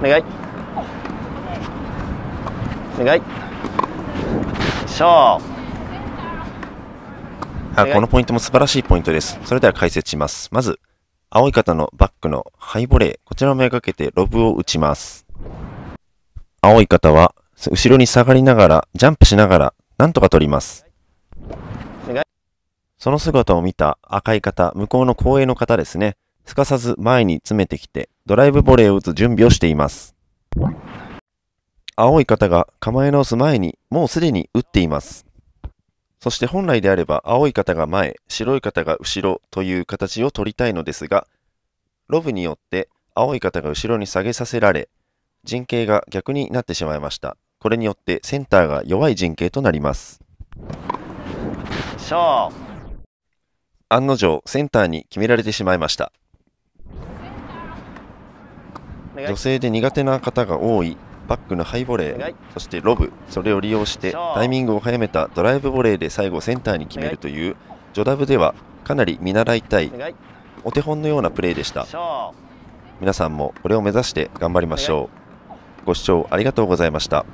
お願いお願いよいしょあこのポイントも素晴らしいポイントです。それでは解説します。まず、青い方のバックのハイボレー、こちらを目がけてロブを打ちます。青い方は、後ろに下がりながら、ジャンプしながら、なんとか取ります。その姿を見た赤い方、向こうの後衛の方ですね、すかさず前に詰めてきて、ドライブボレーを打つ準備をしています。青い方が構え直す前にもうすでに打っています。そして本来であれば青い方が前、白い方が後ろという形を取りたいのですが、ロブによって青い方が後ろに下げさせられ、陣形が逆になってしまいました。これによってセンターが弱い陣形となります。案の定、センターに決められてしまいました。女性で苦手な方が多いバックのハイボレーそしてロブそれを利用してタイミングを早めたドライブボレーで最後センターに決めるというジョダブではかなり見習いたいお手本のようなプレーでした皆さんもこれを目指して頑張りましょうご視聴ありがとうございました